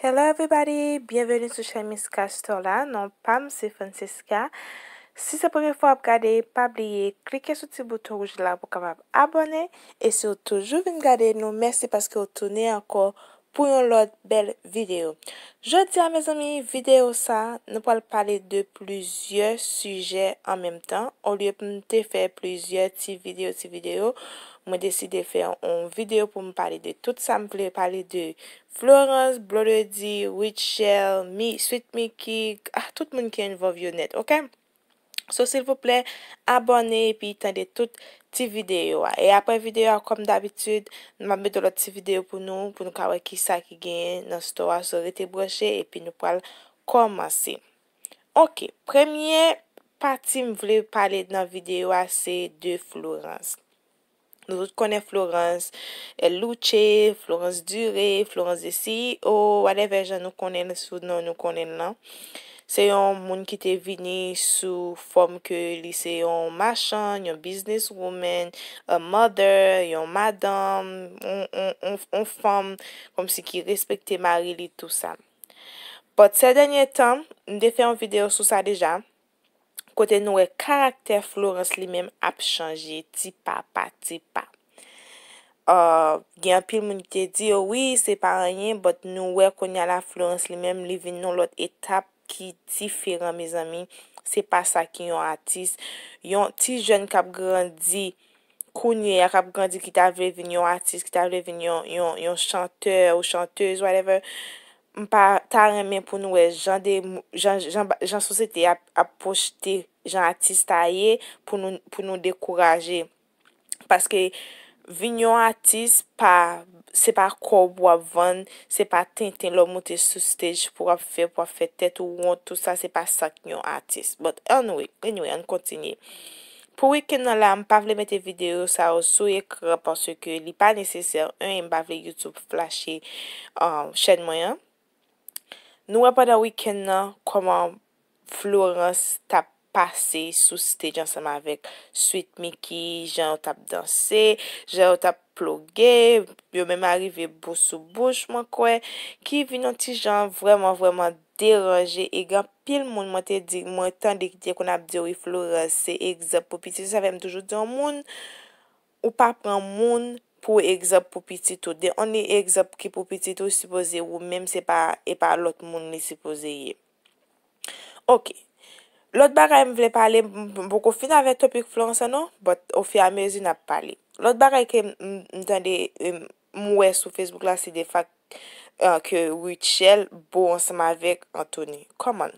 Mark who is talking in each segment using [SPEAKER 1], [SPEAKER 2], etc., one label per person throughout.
[SPEAKER 1] Hello everybody, bienvenu sous chèmise kastor la, non pa msè Francisca Si sa pouvi fò ap gade, pabliye, klike sou ti bouton wouj la pou kabab abone E se ou toujou vin gade, nou mèsi paske ou tounè anko pou yon lot bel video. Je ti an, mes ami, video sa, nou pal pale de pluzye suje en menm tan, ou liye pou mte fe pluzye ti video, ti video, mwen deside fe yon video pou m pale de tout sa mple, pale de Florence, Bloody, Witchelle, mi, Sweet Miki, ah, tout moun ki yon vov yon net, ok? So, sil vople, abone, pi tende tout yon Ti videyo a, e apre videyo a, kom d'abitud, mwen mwen do la ti videyo pou nou, pou nou kawe ki sa ki gen, nan sitowa, sorite broche, epi nou pal komanse. Ok, premye pati mwen vle pale nan videyo a, se de Florence. Nou zout konen Florence, e loutche, Florence dure, Florence desi, ou wale vejan nou konen sou, nou konen nan. Se yon moun ki te vini sou fòm ke li se yon machan, yon businesswoman, yon mother, yon madam, yon fòm kom si ki respekte mari li tout sa. But se denye tan, nou de fe yon videyo sou sa deja, kote nou e karakter Florence li men ap chanje tipa pa tipa. Gen apil moun te di yo, oh oui se paranyen, but nou we konye la Florence li men li vin nou lot etap. ki diferan, miz amin. Se pa sa ki yon artist. Yon ti jen kap grandi, kounye, kap grandi ki ta vre vini yon artist, ki ta vre vini yon chanteur ou chanteuse, whatever, mpa ta remen pou nou e, jan sose te aposhte jan artist a ye pou nou dekouraje. Paske vini yon artist pa... se pa kor bo avan, se pa ten ten lo mouti soustej pou ap fe pou ap fe tet ou won tout sa, se pa sak nyon artist. But anyway, anyway, an kontinye. Po weekend nan la, m pa vle mette video sa ou sou ekran porsye ke li pa neseser un m pa vle YouTube flashe euh, chen mwen. Nou ap wakanda weekend nan koman Florence tap pase soustej ansama avek Sweet Mickey, jan ou tap danse, jan ou tap plogue, yo mèm arive bous ou bouch mwen kwe, ki vin yon ti jan vreman vreman deranje, egan pil moun mwen te dik mwen tan dik dik kon ap diyo yi florese, egzop pou piti, se ve m toujou diyon moun, ou pa pran moun pou egzop pou piti tou, de only egzop ki pou piti tou sipoze, ou mèm se pa e pa lot moun li sipoze ye. Ok, lot baga m vle pale, m pou kou fin ave topik florese nou, but ou fi amezi nap pale. Lout baray ke mwè sou Facebook euh, la, se de fak ke Richelle, bo ansama vek Anthony. Koman.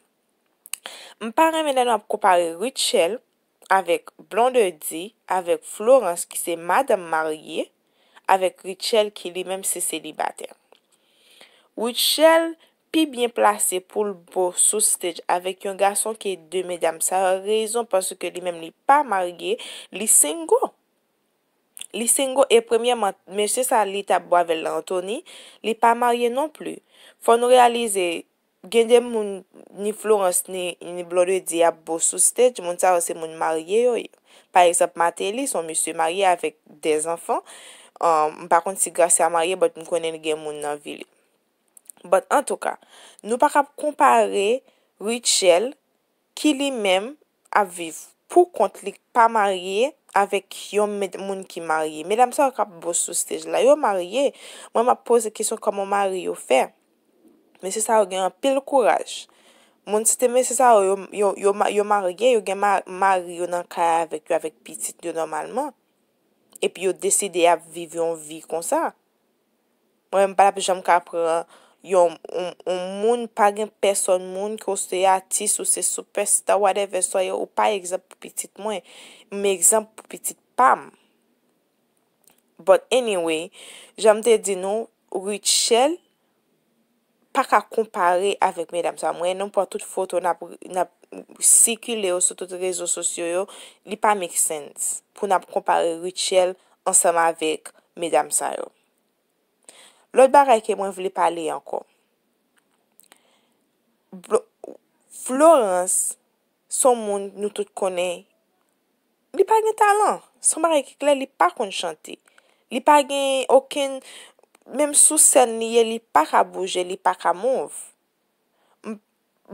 [SPEAKER 1] Mpare menen wap kopare Richelle avèk Blondie, avèk Florence ki se Madame Marguer, avèk Richelle ki li menm se selibater. Richelle pi bien plase pou lbo sou stage avèk yon gason ki e de medam. Sa rezon pwansou ke li menm li pa Marguer, li sengon. Li sengo e premye menche sa li tabwa vel lantoni, li pa marye non pli. Fon nou realize, gen dem moun ni Florence ni Blondie di ap bo souste, di moun sa rase moun marye yo. Par exemple, Maté li son misu marye avek de zanfon. Par kont si grase a marye, bot nou konen gen moun nanvi li. Bot an touka, nou pak ap kompare Richelle ki li menm aviv. Po kont li pa marye, avèk yon moun ki marye. Me lam sa wak ap bo sou stej la. Yo marye, mwen ma pose kesyon kaman marye yo fè. Mwen se sa wak gen apil kouraj. Mwen se te mwen se sa wak yo marye, yo gen marye yo nan kaya avèk yo avèk pitit yo normalman. Epi yo deside ap vive yon vi kon sa. Mwen balap jom kap rè Yo, un moun pa gen person moun ki ou se artist ou se superstar, whatever so yo, ou pa ekzamp pou piti mwen, mwen ekzamp pou piti pam. But anyway, janm de di nou, Richelle pa ka kompare avèk medam sa mwen. Mwen nan pou a tout foto nan pou sikile yo sou tout rezo sosyo yo, li pa make sense pou nan pou kompare Richelle ansama avèk medam sa yo. Lòt baray ke mwen vile pale ankon. Florence, son moun nou tout kone, li pa gen talan. Son baray ke kler, li pa kon chanti. Li pa gen oken, mèm sou sen niye, li pa ka bouje, li pa ka mouv.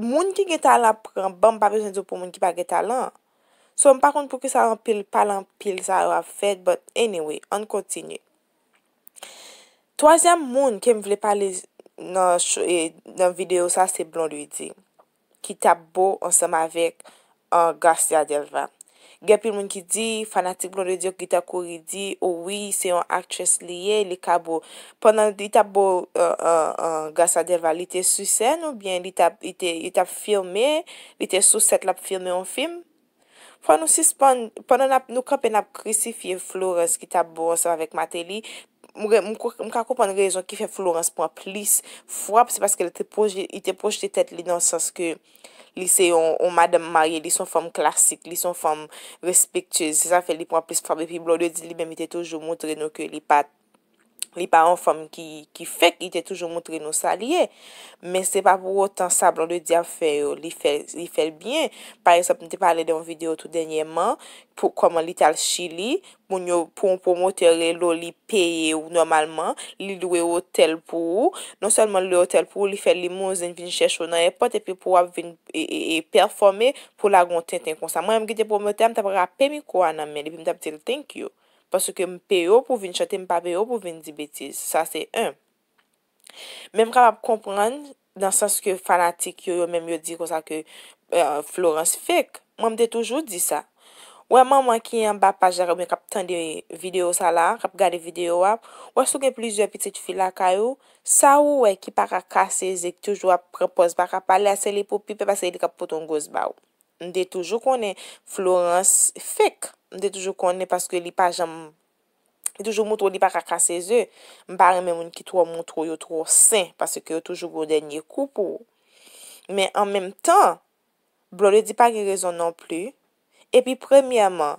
[SPEAKER 1] Moun ki gen talan, pran ban baray gen zon pou moun ki pa gen talan. Son paron pou ki sa palan pil, sa ou a bon, fed, but anyway, an kontinye. Toazyam moun kem vle pale nan video sa se Blondie di. Ki tap bo, ansem avek Garcia Delva. Gepil moun ki di, fanatik Blondie di, Gita Kouri di, oh ouwi, se yon aktres liye, li ka bo. Pendan li tap bo, euh, euh, euh, Garcia Delva li te susen, oubyen li te firme, li te suset la pe firme yon film. Fwa nou si, pendan nou kapen ap krisifiye flores ki tap bo ansem avek Mateli, Mwen ka koupan rezon ki fe Florence pwa plis fwap, se paske li te projete tet li nan sens ke li se yon madame marye, li son fwam klasik, li son fwam respektye, se sa fe li pwa plis fwap, e pi blon de di li memite toujou mwotre nou ke li pat. li pa an fom ki fek, li te toujou moun tre nou salye. Men se pa pou otan sa blan de diyan fe yo, li fel bien. Par esop, mwen te pale de yon video tout denye man, pou koman li tal chili, moun yo pou moun pwote re lo li peye ou normalman, li lwe otel pou ou, non selman li otel pou ou, li fel limon zen vin chè chou nan epote, epi pou wap vin e, e, e performe pou la goun ten ten konsa. Mwen yon gite pou mwote, mwen te pwote mwen te pwote mwen te pwote mwen te pwote mwen te pwote mwen te pwote mwen te pwote mwen te pwote mwen te pwote mwen Basou ke m peyo pou vin chote, m pa peyo pou vin di betize. Sa se en. Mem kwa m ap kompran nan sens ke fanatik yo, yo menm yo di konsa ke euh, Florence Fick. M de toujou di sa. Ou e man man ki an bapa jere m kap tende video sa la, kap gade video wap. Ou e sou gen plizye pitit fil la kayo. Sa ou wey ki para kase ze ki toujou ap repos baka pala se li pou pipe pa se li kap poton gos bau. M de toujou konen Florence Fick. Mde toujou konen paske li pa jam Toujou moutro li pa kakase ze Mpare men moun ki tou moutro yo trou sen Paske yo toujou gwo denye koup ou Men an menm tan Blondie di pa ki rezon nan pli Epi premiyaman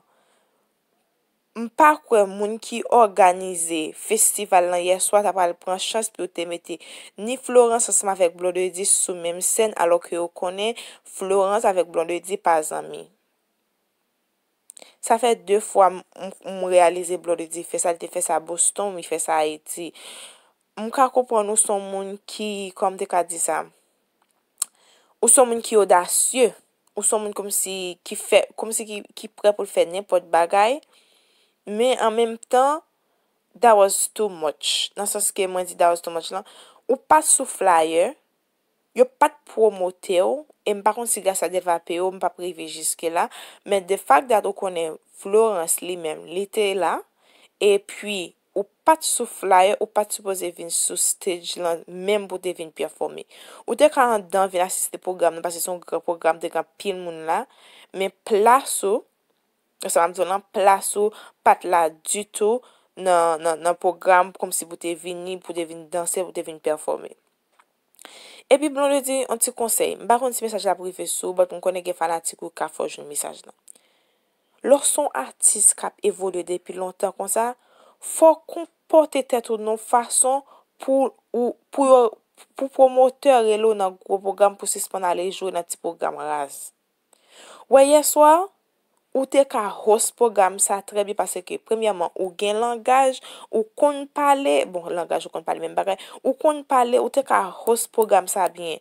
[SPEAKER 1] Mpare kwen moun ki organize Festival nan yeswa Ta pral pran chans pou te meti Ni Florence asma vek Blondie di sou menm sen Alo ki yo konen Florence avek Blondie di pa zami Sa fè dè fwa m m realize blodi di fè sa l te fè sa boston mi fè sa eti. M ka koupon ou son moun ki, kom te ka di sa, ou son moun ki odasyè, ou son moun kom si ki prè pou fè nepot bagay. Me an mèm tan, that was too much. Nan sas ke mwen di that was too much lan. Ou pa sou flyer. yo pat promote yo, e mpa kon si gasa deva pe yo, mpa privi jiske la, men de fak de ato konen Florence li men, li te la, e pi ou pat sou flye, ou pat sou pose vin sou stage lan, menm pou te vin performe. Ou de kanan dan vin asiste program, nan pas se son program de kanan pil moun la, men plaso, san mam zon lan, plaso pat la du tou, nan program kom si pou te vin, pou te vin danse, pou te vin performe. E, Epi blon lodi, an ti konsey, mbakon ti mesaj la brife sou, bot mkonen gen fanatik ou ka foj yon mesaj nan. Lorson artis kap evolyode pi lontan konsa, fo kompote tet ou nan fason pou promoteur relo nan woprogram pou sispan alejou nan ti program raz. Weye swa? Ou te ka rospogam sa trebi pase ke premiyaman ou gen langaj, ou kon pale, bon langaj ou kon pale men bare, ou kon pale, ou te ka rospogam sa bine.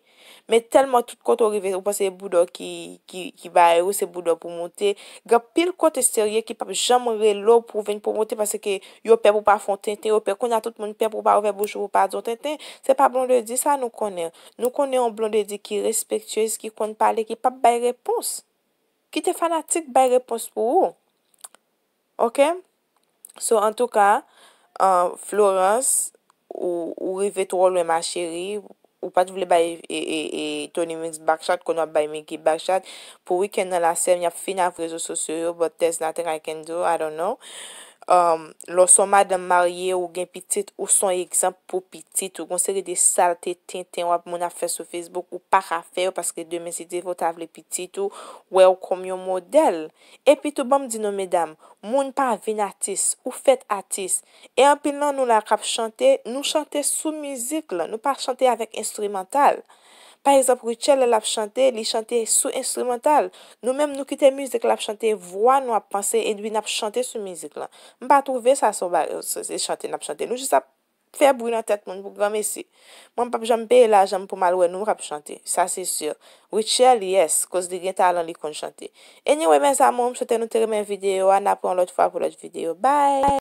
[SPEAKER 1] Me telman tout kote ou rive, ou pase e boudo ki baye ou se boudo pou monte, gap pil kote esterye ki pap jam relo pou ven pou monte pase ke yo pe pou pa fontenten, yo pe kon a tout moun pe pou pa ouve bouche pou pa zontenten, se pa blonde di sa nou konen. Nou konen yon blonde di ki respectuese ki kon pale, ki pap baye repons. ki te fanatik bay repos pou ou. Ok? So, an tou ka, Florence, ou revet wol we ma cheri, ou pati vle bay e, e, e, Tony Mills baksat, kon wap bay Mickey baksat, pou wiken nan la sem, ni ap fin av rezo sosyo, but there's nothing I can do, I don't know. Um, Lo soma de marye ou gen pitit ou son ekzamp pou pitit ou gonseri de salte ten ten wap moun a fe sou Facebook ou pa ka fe ou paske demen si devot avle pitit ou we non, ou komyon model. Epi tou bom di nou medam, moun pa ven atis ou fet atis e anpil nan nou la kap chante, nou chante sou mizik la, nou pa chante avek instrumental. Par ezop, Richelle la ap chante, li chante sou instrumental. Nou menm nou kite mizik la ap chante, voan nou ap panse, e dwi na ap chante sou mizik lan. M pa trove sa sou ba chante, na ap chante. Nou jisa fe aboui nan tet moun, pou gram esi. M wap jame be la, jame pou mal wè nou ap chante. Sa se syur. Richelle, yes, kos di gen ta lan li kon chante. Eny wè men sa moun, m sote nou teremen video, an apon lout fwa pou lout video. Bye!